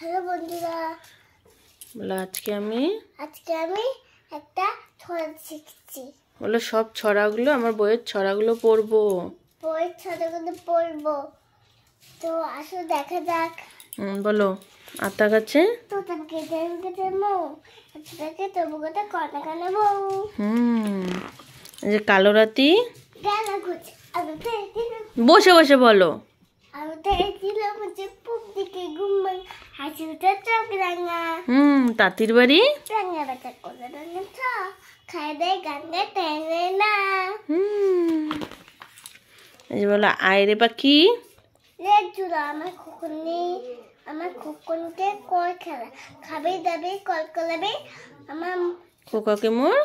hello বন্ধুরা বলো আজকে আমি আজকে আমি একটা ছড়া শিখছি বলো সব ছড়াগুলো আমার বইয়ের ছড়াগুলো পড়বো বইয়ের ছড়াগুলো পড়বো তো আসো দেখা যাক বলো আতা গাছে তোতা কেটে মো মৌ তো তবু কথা কটা কানে বউ হুম যে কালো রাতি বসে বসে বলো আমি তো এই দিলাম যে পুব দিকে ঘুমাই হুম তাঁতির বাড়ি বলো আয়রে পাখি আমার খুকুনি আমার খুকুনকে কল খেলা খাবে দাবে কল কলাবে আমার খোকাকে মোর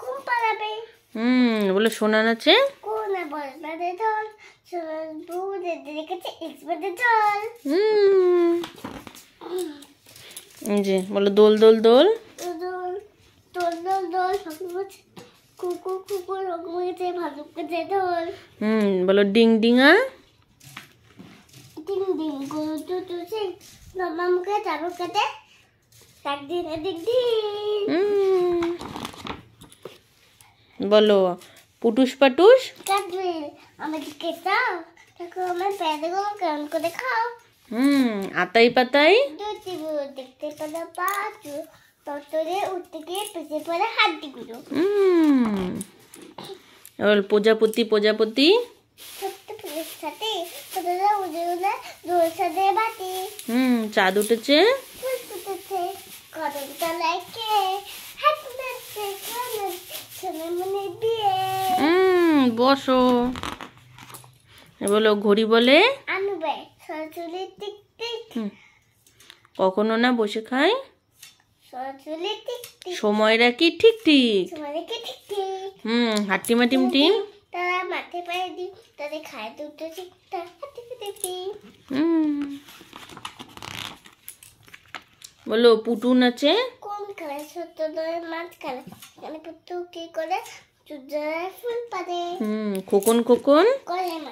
ঘুম পালাবে হুম বলে শোনান আছে কোন বলবাদে ঢোল সোনার বুড়ে দেখেছে এক্সপার্টে ঢোল হুম যে বলো দোল দোল দোল হুম বলো ডিং ডিঙা ডিং ডিং গরু তো তুসে মামাকে চারু কাটে তাক দিন দিক বলো পুটুস পাটুস কাটবে তাকে খাও হুম আতাই পাতাই দেখতে পেলে পাচু ততরে উঠতে গিয়ে পেছে পড়ে হাড্ডি গুলো হুম প্রজাপতি প্রজাপতি হুম উঠেছে বসো এ বলো ঘড়ি বলে আমি সরচুলি টিক টিক কখনো না বসে খাই সরচুলি টিক টিক ঠিক ঠিক সময়রা ঠিক ঠিক হুম হাট্টি মাটিম টিম তারা মাঠে পায়ে দি তাদের খায় দুটো ঠিকঠাক মাটি হুম বলো পুটুন আছে কোন খেলা ছোট দলের মাঠ খেলা এখানে পুটু কি করে চুদ্রায় ফুল হুম খোকন খোকন মা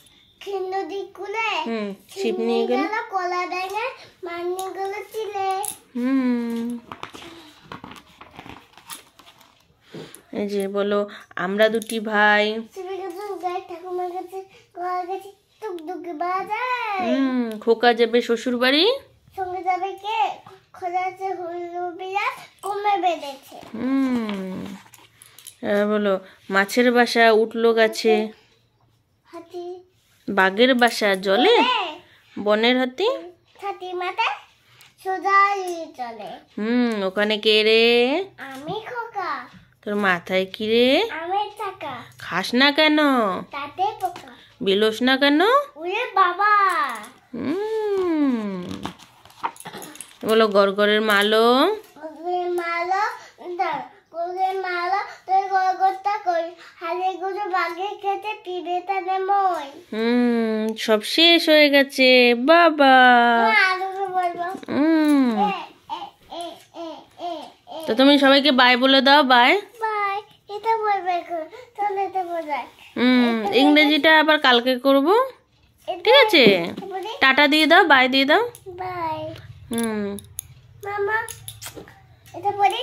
కింద దిక్కునే చిప్ని గల కొలదనే మన్ని గల తిలే এই যে বলো আমরা দুটি ভাই খোকা যাবে শ্বশুর বাড়ি সঙ্গে যাবে কে খোলা কমে বেড়েছে হম বলো মাছের বাসা উঠলো গাছে বাঘের বাসা জলে বনের হাতি হুম ওখানে কে রে আমি তোর মাথায় কি রে খাস না কেন বিলোস না কেন বাবা বলো গড়গড়ের মালো মালো গুরে মালা তুই গলগতা কই হালে গুরে বাগে খেতে পিবে তানে মই হুম সব শেষ হয়ে গেছে বাবা তো তুমি সবাইকে বাই বলে দাও বাই বাই এটা বলবে তাহলে এটা বোঝায় হুম ইংরেজিটা আবার কালকে করব ঠিক আছে টাটা দিয়ে দাও বাই দিয়ে দাও বাই হুম মামা এটা পড়ি